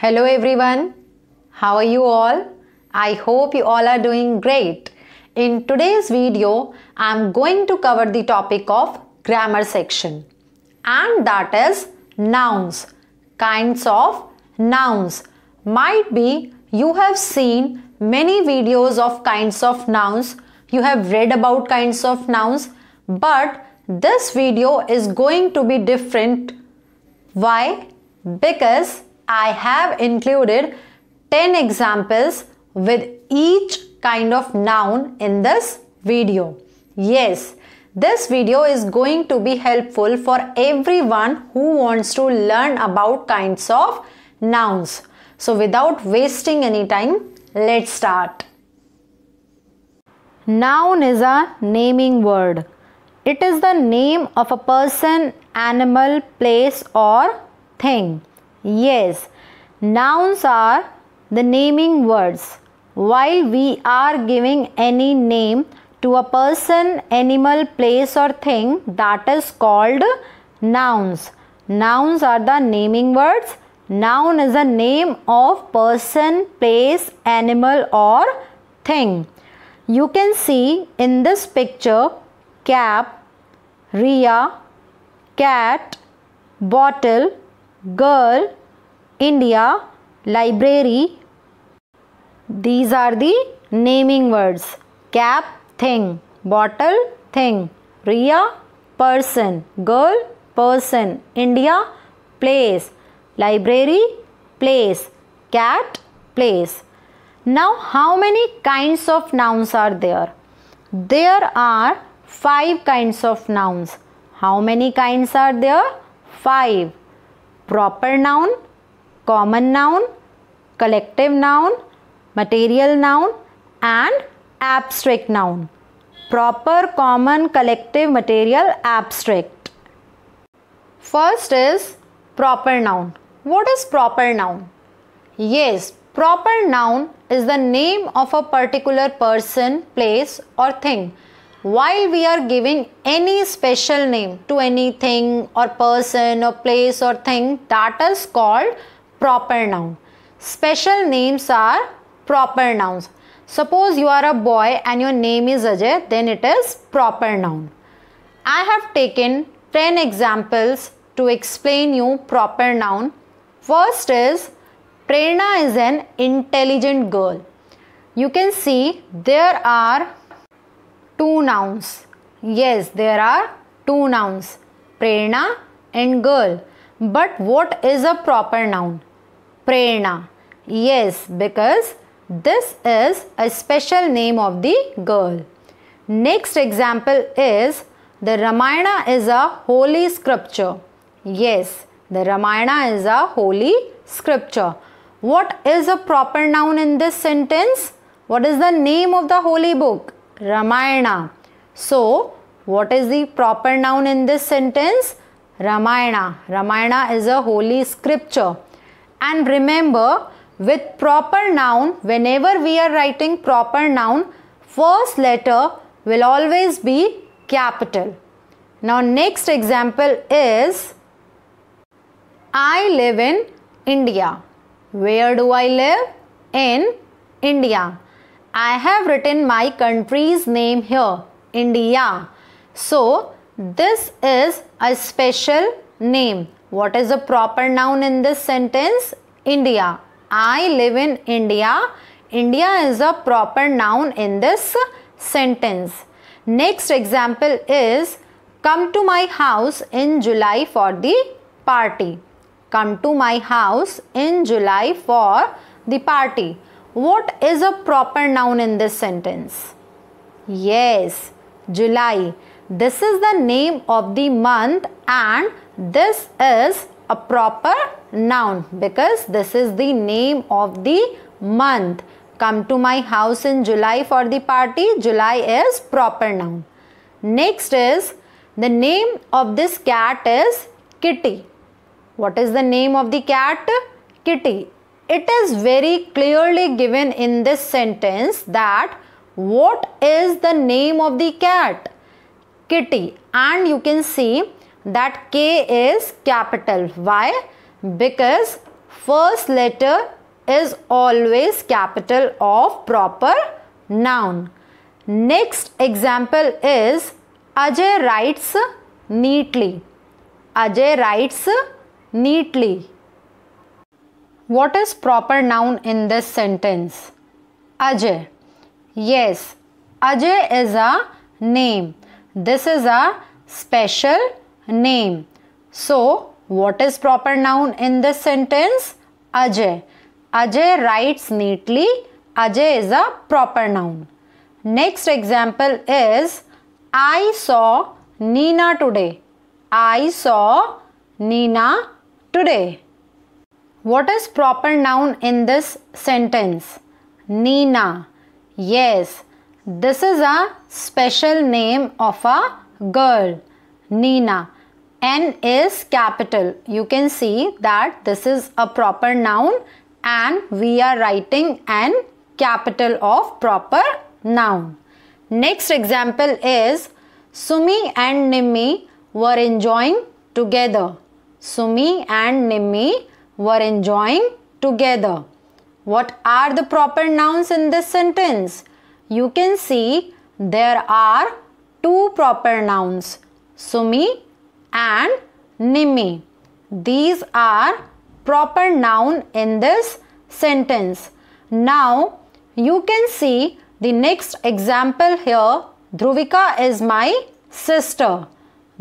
Hello everyone, how are you all? I hope you all are doing great. In today's video, I am going to cover the topic of grammar section and that is nouns. Kinds of nouns. Might be you have seen many videos of kinds of nouns, you have read about kinds of nouns, but this video is going to be different. Why? Because I have included 10 examples with each kind of noun in this video. Yes, this video is going to be helpful for everyone who wants to learn about kinds of nouns. So without wasting any time, let's start. Noun is a naming word. It is the name of a person, animal, place or thing. Yes, nouns are the naming words. While we are giving any name to a person, animal, place or thing that is called nouns. Nouns are the naming words. Noun is a name of person, place, animal or thing. You can see in this picture cap, Ria, cat, bottle, girl, India, library. These are the naming words. Cap, thing. Bottle, thing. Ria, person. Girl, person. India, place. Library, place. Cat, place. Now, how many kinds of nouns are there? There are five kinds of nouns. How many kinds are there? Five. Proper noun, common noun, collective noun, material noun and abstract noun. Proper, common, collective, material, abstract. First is proper noun. What is proper noun? Yes, proper noun is the name of a particular person, place or thing while we are giving any special name to anything or person or place or thing that is called proper noun. Special names are proper nouns. Suppose you are a boy and your name is Ajay, then it is proper noun. I have taken 10 examples to explain you proper noun. First is Prerna is an intelligent girl. You can see there are two nouns. Yes, there are two nouns, Prerna and girl. But what is a proper noun? Prerna. Yes, because this is a special name of the girl. Next example is the Ramayana is a holy scripture. Yes, the Ramayana is a holy scripture. What is a proper noun in this sentence? What is the name of the holy book? Ramayana. So, what is the proper noun in this sentence? Ramayana. Ramayana is a holy scripture. And remember with proper noun whenever we are writing proper noun first letter will always be capital. Now next example is I live in India. Where do I live? In India. I have written my country's name here, India. So, this is a special name. What is the proper noun in this sentence? India. I live in India. India is a proper noun in this sentence. Next example is come to my house in July for the party. Come to my house in July for the party. What is a proper noun in this sentence? Yes, July. This is the name of the month and this is a proper noun because this is the name of the month. Come to my house in July for the party. July is proper noun. Next is the name of this cat is Kitty. What is the name of the cat? Kitty. It is very clearly given in this sentence that what is the name of the cat? Kitty. And you can see that K is capital. Why? Because first letter is always capital of proper noun. Next example is Ajay writes neatly. Ajay writes neatly. What is proper noun in this sentence? Ajay. Yes, Ajay is a name. This is a special name. So, what is proper noun in this sentence? Ajay. Ajay writes neatly. Ajay is a proper noun. Next example is I saw Nina today. I saw Nina today. What is proper noun in this sentence? Nina. Yes, this is a special name of a girl. Nina. N is capital. You can see that this is a proper noun and we are writing N capital of proper noun. Next example is Sumi and Nimmi were enjoying together. Sumi and Nimmi were enjoying together. What are the proper nouns in this sentence? You can see there are two proper nouns, Sumi and Nimi. These are proper noun in this sentence. Now you can see the next example here. Dhruvika is my sister.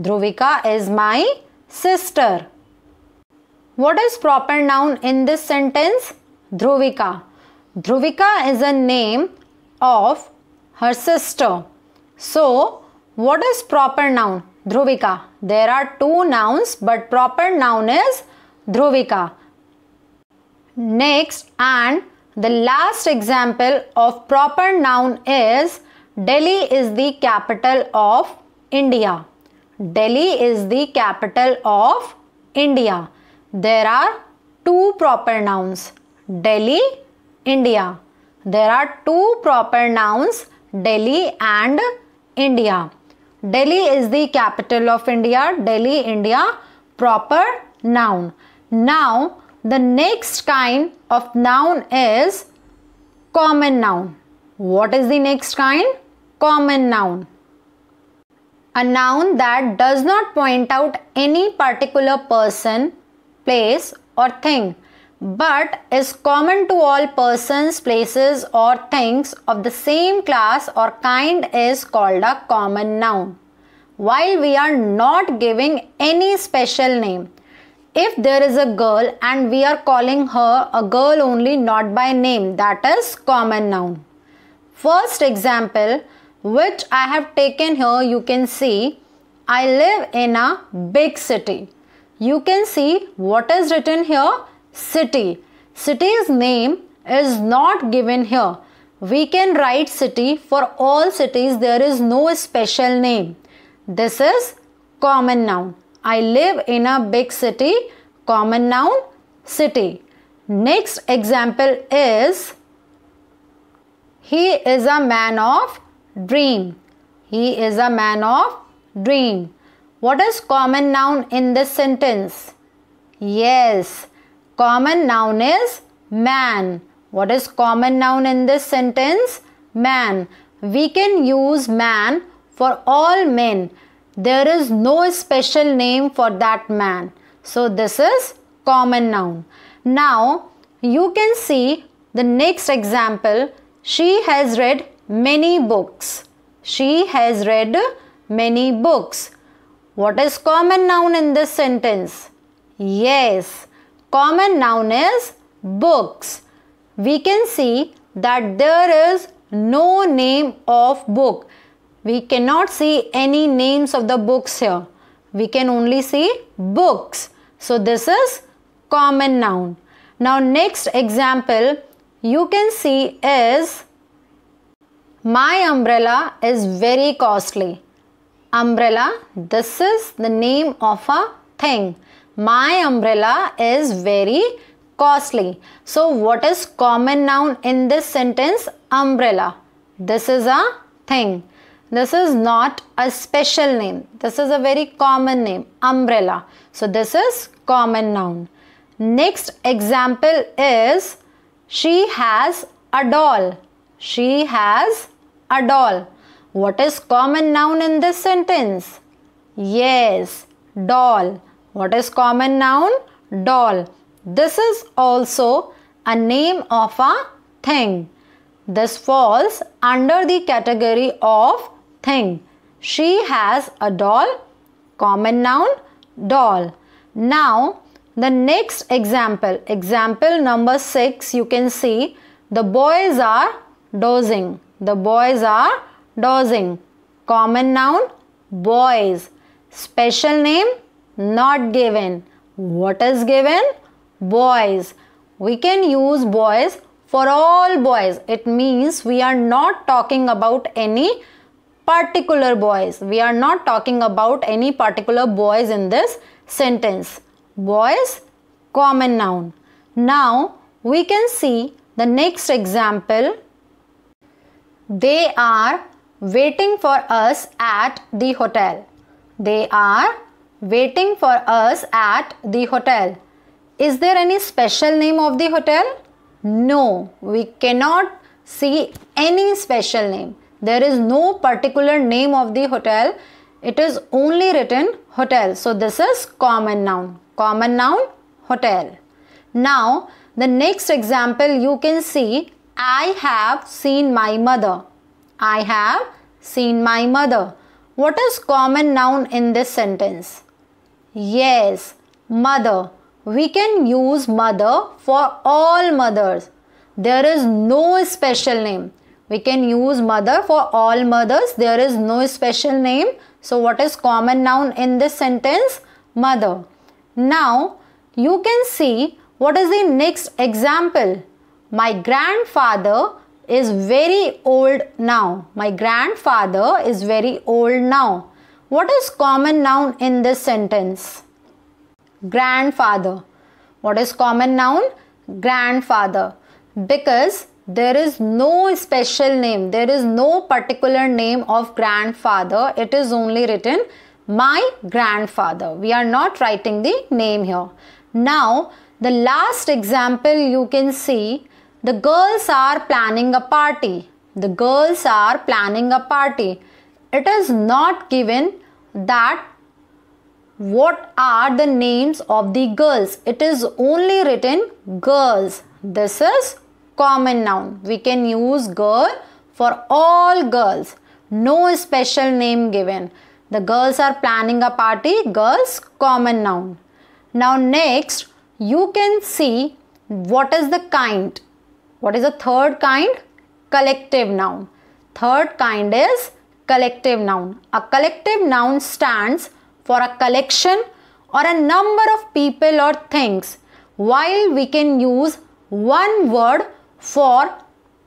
Dhruvika is my sister. What is proper noun in this sentence? Dhruvika. Dhruvika is a name of her sister. So, what is proper noun? Dhruvika. There are two nouns but proper noun is Dhruvika. Next and the last example of proper noun is Delhi is the capital of India. Delhi is the capital of India. There are two proper nouns Delhi, India. There are two proper nouns Delhi and India. Delhi is the capital of India. Delhi, India, proper noun. Now, the next kind of noun is common noun. What is the next kind? Common noun. A noun that does not point out any particular person, place or thing but is common to all persons, places, or things of the same class or kind is called a common noun. While we are not giving any special name, if there is a girl and we are calling her a girl only not by name, that is common noun. First example, which I have taken here, you can see I live in a big city. You can see what is written here city. City's name is not given here. We can write city for all cities. There is no special name. This is common noun. I live in a big city. Common noun city. Next example is He is a man of dream. He is a man of dream. What is common noun in this sentence? Yes. Common noun is man. What is common noun in this sentence? Man. We can use man for all men. There is no special name for that man. So this is common noun. Now you can see the next example. She has read many books. She has read many books. What is common noun in this sentence? Yes common noun is books. We can see that there is no name of book. We cannot see any names of the books here. We can only see books. So this is common noun. Now next example you can see is my umbrella is very costly. Umbrella, this is the name of a thing. My umbrella is very costly. So what is common noun in this sentence? Umbrella. This is a thing. This is not a special name. This is a very common name. Umbrella. So this is common noun. Next example is she has a doll. She has a doll. What is common noun in this sentence? Yes, doll. What is common noun? Doll. This is also a name of a thing. This falls under the category of thing. She has a doll. Common noun, doll. Now, the next example, example number 6, you can see the boys are dozing. The boys are dozing. Common noun, boys. Special name, not given. What is given? Boys. We can use boys for all boys. It means we are not talking about any particular boys. We are not talking about any particular boys in this sentence. Boys, common noun. Now we can see the next example. They are waiting for us at the hotel. They are waiting for us at the hotel. Is there any special name of the hotel? No, we cannot see any special name. There is no particular name of the hotel. It is only written hotel. So this is common noun. Common noun hotel. Now the next example you can see I have seen my mother. I have seen my mother. What is common noun in this sentence? Yes, mother. We can use mother for all mothers. There is no special name. We can use mother for all mothers. There is no special name. So, what is common noun in this sentence? Mother. Now, you can see what is the next example. My grandfather is very old now. My grandfather is very old now. What is common noun in this sentence? Grandfather. What is common noun? Grandfather. Because there is no special name, there is no particular name of grandfather. It is only written my grandfather. We are not writing the name here. Now, the last example you can see the girls are planning a party. The girls are planning a party it is not given that what are the names of the girls it is only written girls this is common noun we can use girl for all girls no special name given the girls are planning a party girls common noun now next you can see what is the kind what is the third kind collective noun third kind is collective noun. A collective noun stands for a collection or a number of people or things, while we can use one word for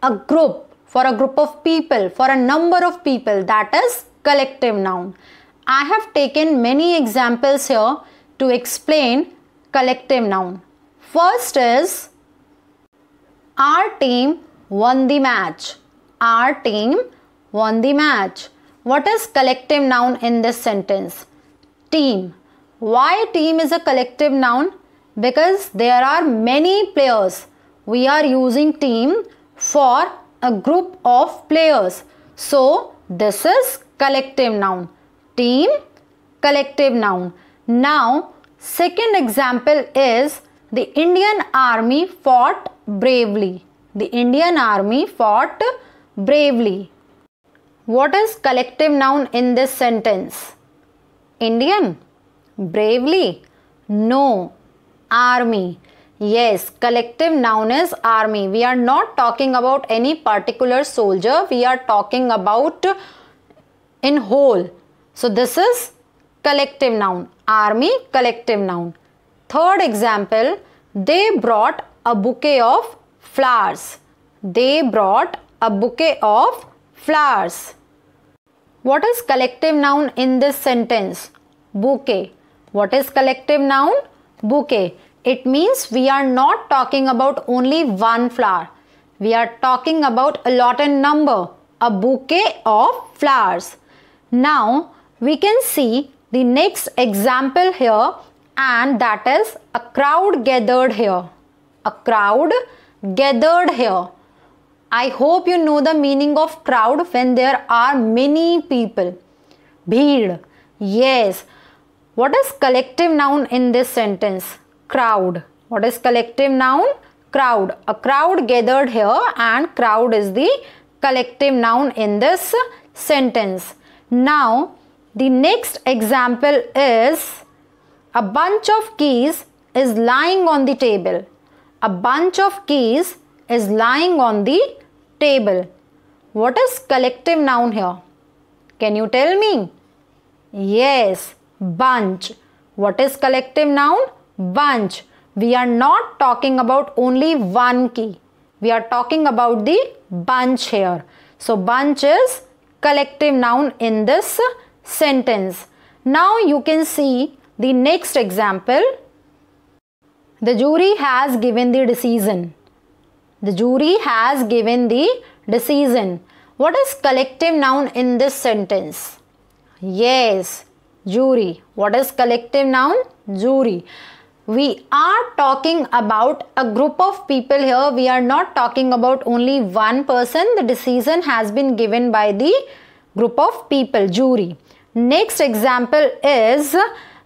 a group, for a group of people, for a number of people, that is collective noun. I have taken many examples here to explain collective noun. First is our team won the match. Our team won the match. What is collective noun in this sentence? Team. Why team is a collective noun? Because there are many players. We are using team for a group of players. So this is collective noun. Team, collective noun. Now second example is the Indian army fought bravely. The Indian army fought bravely. What is collective noun in this sentence? Indian, bravely, no, army. Yes, collective noun is army. We are not talking about any particular soldier. We are talking about in whole. So this is collective noun. Army, collective noun. Third example, they brought a bouquet of flowers. They brought a bouquet of flowers. What is collective noun in this sentence? Bouquet. What is collective noun? Bouquet. It means we are not talking about only one flower. We are talking about a lot in number, a bouquet of flowers. Now we can see the next example here and that is a crowd gathered here. A crowd gathered here. I hope you know the meaning of crowd when there are many people. Bheed. Yes. What is collective noun in this sentence? Crowd. What is collective noun? Crowd. A crowd gathered here and crowd is the collective noun in this sentence. Now, the next example is a bunch of keys is lying on the table. A bunch of keys is lying on the table. What is collective noun here? Can you tell me? Yes, bunch. What is collective noun? Bunch. We are not talking about only one key. We are talking about the bunch here. So bunch is collective noun in this sentence. Now you can see the next example. The jury has given the decision. The jury has given the decision. What is collective noun in this sentence? Yes, jury. What is collective noun? Jury. We are talking about a group of people here. We are not talking about only one person. The decision has been given by the group of people, jury. Next example is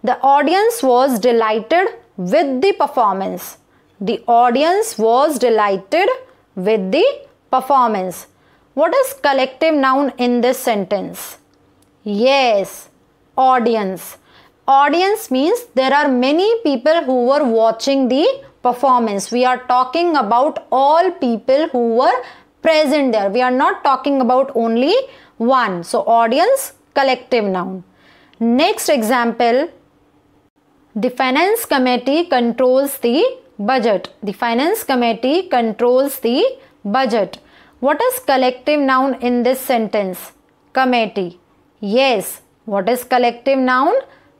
the audience was delighted with the performance. The audience was delighted with the performance. What is collective noun in this sentence? Yes, audience. Audience means there are many people who were watching the performance. We are talking about all people who were present there. We are not talking about only one. So, audience, collective noun. Next example, the finance committee controls the budget. The finance committee controls the budget. What is collective noun in this sentence? Committee. Yes. What is collective noun?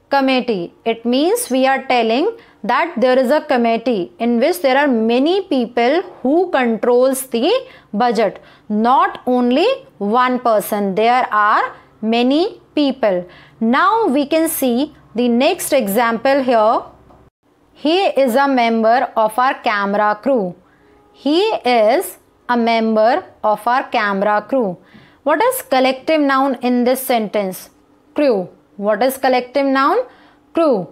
Committee. It means we are telling that there is a committee in which there are many people who controls the budget. Not only one person. There are many people. Now we can see the next example here he is a member of our camera crew. He is a member of our camera crew. What is collective noun in this sentence? Crew. What is collective noun? Crew.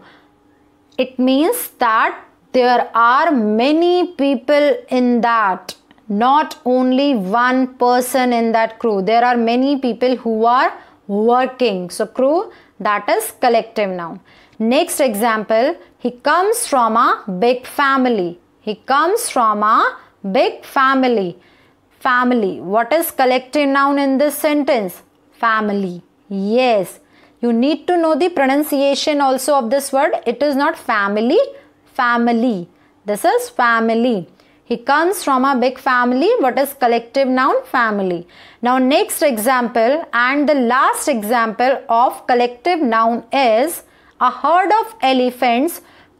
It means that there are many people in that, not only one person in that crew. There are many people who are working. So, crew that is collective noun. Next example, he comes from a big family. He comes from a big family. Family. What is collective noun in this sentence? Family. Yes. You need to know the pronunciation also of this word. It is not family, family. This is family. He comes from a big family. What is collective noun? Family. Now, next example and the last example of collective noun is a herd of elephants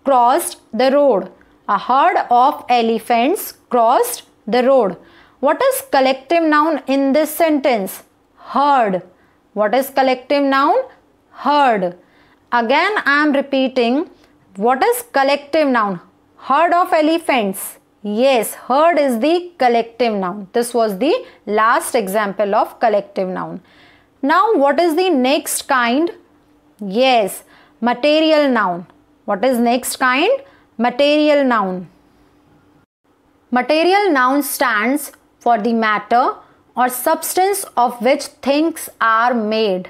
crossed the road. A herd of elephants crossed the road. What is collective noun in this sentence? Herd. What is collective noun? Herd. Again, I am repeating. What is collective noun? Herd of elephants. Yes, herd is the collective noun. This was the last example of collective noun. Now, what is the next kind? Yes, material noun. What is next kind? Material noun. Material noun stands for the matter or substance of which things are made.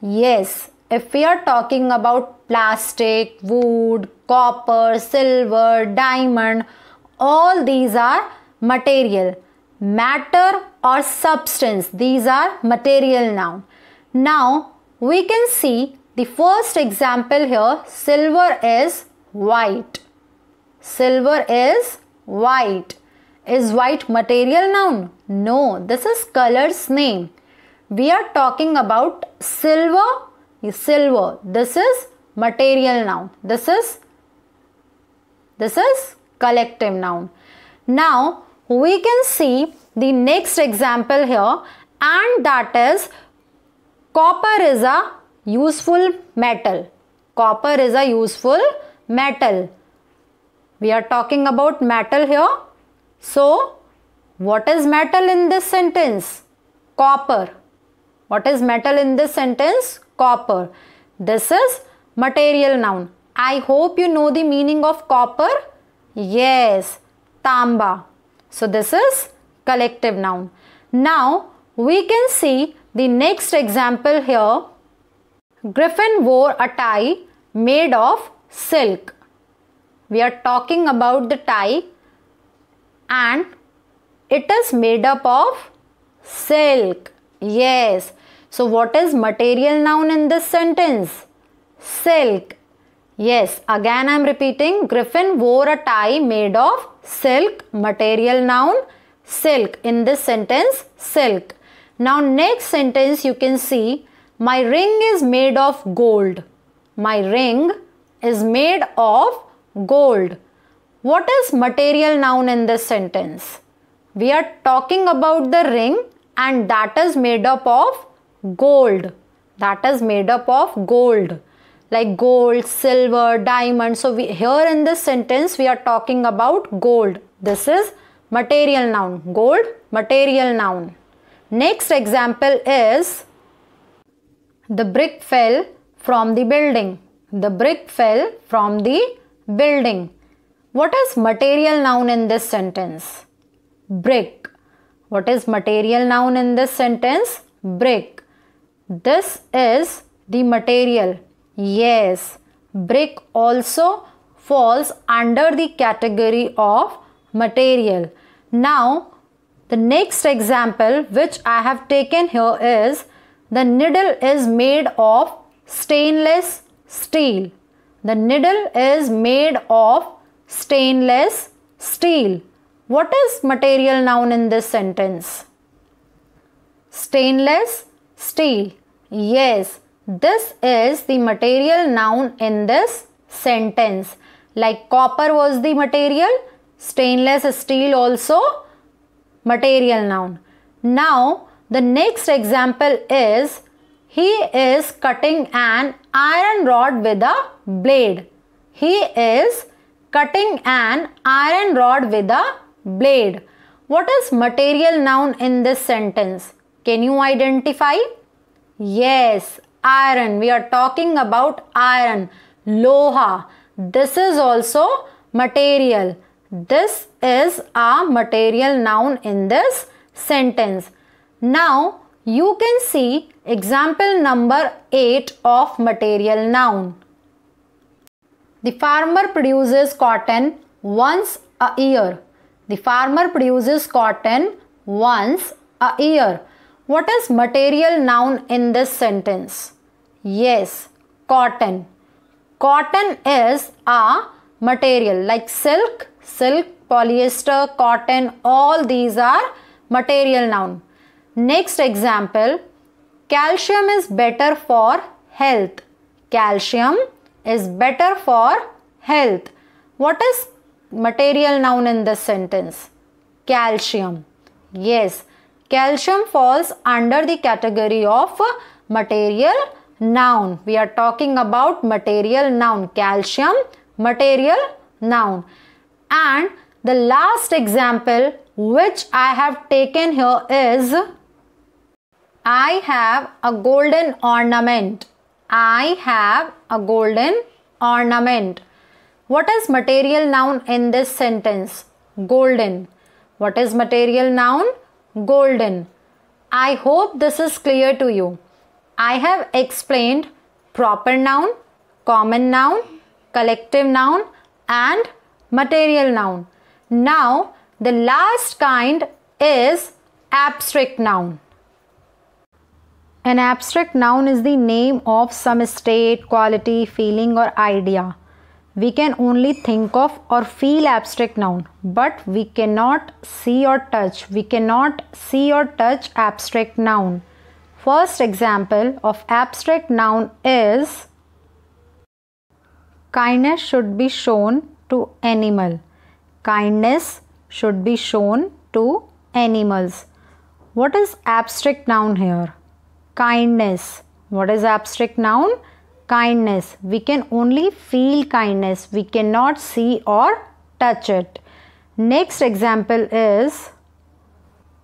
Yes, if we are talking about plastic, wood, copper, silver, diamond, all these are material. Matter or substance, these are material noun. Now we can see the first example here, silver is white. Silver is white. Is white material noun? No, this is color's name. We are talking about silver. Silver. This is material noun. This is this is collective noun. Now we can see the next example here and that is copper is a Useful metal. Copper is a useful metal. We are talking about metal here. So, what is metal in this sentence? Copper. What is metal in this sentence? Copper. This is material noun. I hope you know the meaning of copper. Yes, tamba. So this is collective noun. Now we can see the next example here Griffin wore a tie made of silk. We are talking about the tie and it is made up of silk. Yes. So, what is material noun in this sentence? Silk. Yes, again I am repeating Griffin wore a tie made of silk, material noun, silk. In this sentence, silk. Now, next sentence you can see my ring is made of gold. My ring is made of gold. What is material noun in this sentence? We are talking about the ring and that is made up of gold. That is made up of gold like gold, silver, diamond. So we, here in this sentence we are talking about gold. This is material noun. Gold, material noun. Next example is the brick fell from the building. The brick fell from the building. What is material noun in this sentence? Brick. What is material noun in this sentence? Brick. This is the material. Yes, brick also falls under the category of material. Now, the next example which I have taken here is the needle is made of stainless steel. The needle is made of stainless steel. What is material noun in this sentence? Stainless steel. Yes, this is the material noun in this sentence. Like copper was the material, stainless steel also material noun. Now, the next example is he is cutting an iron rod with a blade. He is cutting an iron rod with a blade. What is material noun in this sentence? Can you identify? Yes, iron. We are talking about iron. Loha. This is also material. This is a material noun in this sentence. Now you can see example number 8 of material noun. The farmer produces cotton once a year. The farmer produces cotton once a year. What is material noun in this sentence? Yes, cotton. Cotton is a material like silk, silk, polyester, cotton, all these are material noun. Next example, calcium is better for health. Calcium is better for health. What is material noun in this sentence? Calcium. Yes, calcium falls under the category of material noun. We are talking about material noun. Calcium, material noun. And the last example which I have taken here is I have a golden ornament. I have a golden ornament. What is material noun in this sentence? Golden. What is material noun? Golden. I hope this is clear to you. I have explained proper noun, common noun, collective noun and material noun. Now the last kind is abstract noun. An abstract noun is the name of some state, quality, feeling, or idea. We can only think of or feel abstract noun, but we cannot see or touch. We cannot see or touch abstract noun. First example of abstract noun is kindness should be shown to animal. Kindness should be shown to animals. What is abstract noun here? kindness. What is abstract noun? Kindness. We can only feel kindness. We cannot see or touch it. Next example is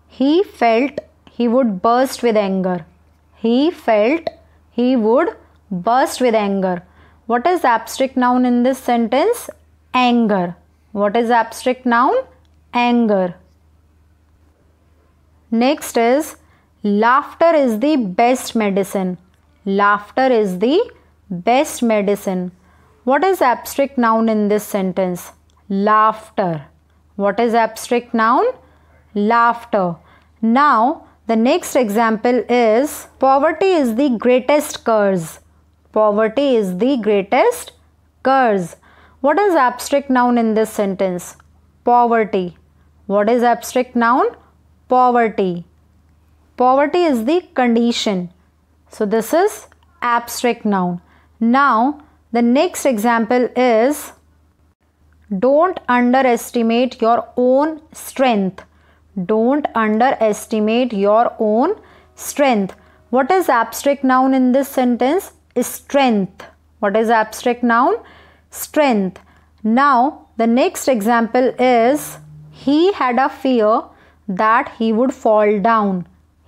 he felt he would burst with anger. He felt he would burst with anger. What is abstract noun in this sentence? Anger. What is abstract noun? Anger. Next is laughter is the best medicine laughter is the best medicine what is abstract noun in this sentence laughter what is abstract noun laughter now the next example is poverty is the greatest curse poverty is the greatest curse what is abstract noun in this sentence poverty what is abstract noun poverty Poverty is the condition. So this is abstract noun. Now the next example is don't underestimate your own strength. Don't underestimate your own strength. What is abstract noun in this sentence? Strength. What is abstract noun? Strength. Now the next example is he had a fear that he would fall down.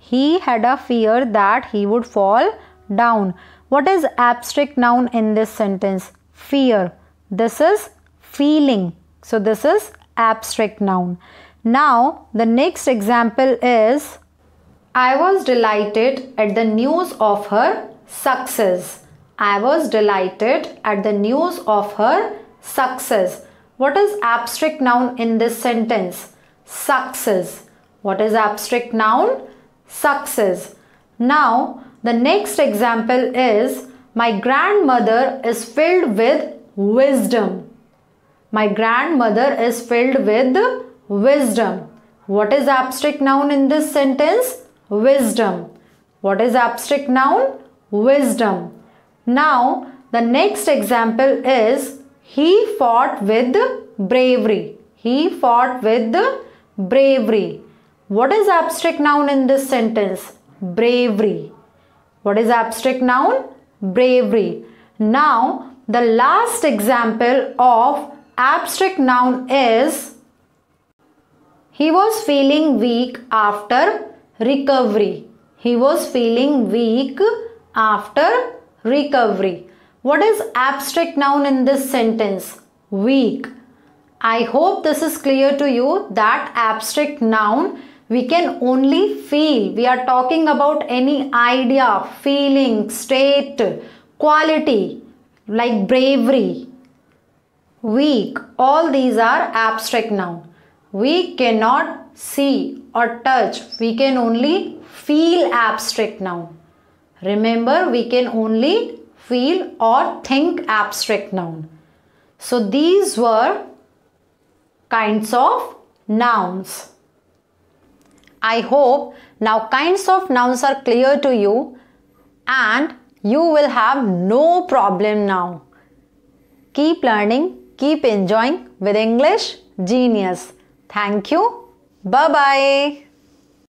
He had a fear that he would fall down. What is abstract noun in this sentence? Fear. This is feeling. So this is abstract noun. Now the next example is I was delighted at the news of her success. I was delighted at the news of her success. What is abstract noun in this sentence? Success. What is abstract noun? success. Now the next example is my grandmother is filled with wisdom. My grandmother is filled with wisdom. What is abstract noun in this sentence? Wisdom. What is abstract noun? Wisdom. Now the next example is he fought with bravery. He fought with bravery. What is abstract noun in this sentence? Bravery. What is abstract noun? Bravery. Now, the last example of abstract noun is He was feeling weak after recovery. He was feeling weak after recovery. What is abstract noun in this sentence? Weak. I hope this is clear to you that abstract noun we can only feel. We are talking about any idea, feeling, state, quality like bravery, weak. All these are abstract noun. We cannot see or touch. We can only feel abstract noun. Remember, we can only feel or think abstract noun. So these were kinds of nouns. I hope now kinds of nouns are clear to you and you will have no problem now. Keep learning, keep enjoying with English Genius. Thank you. Bye bye.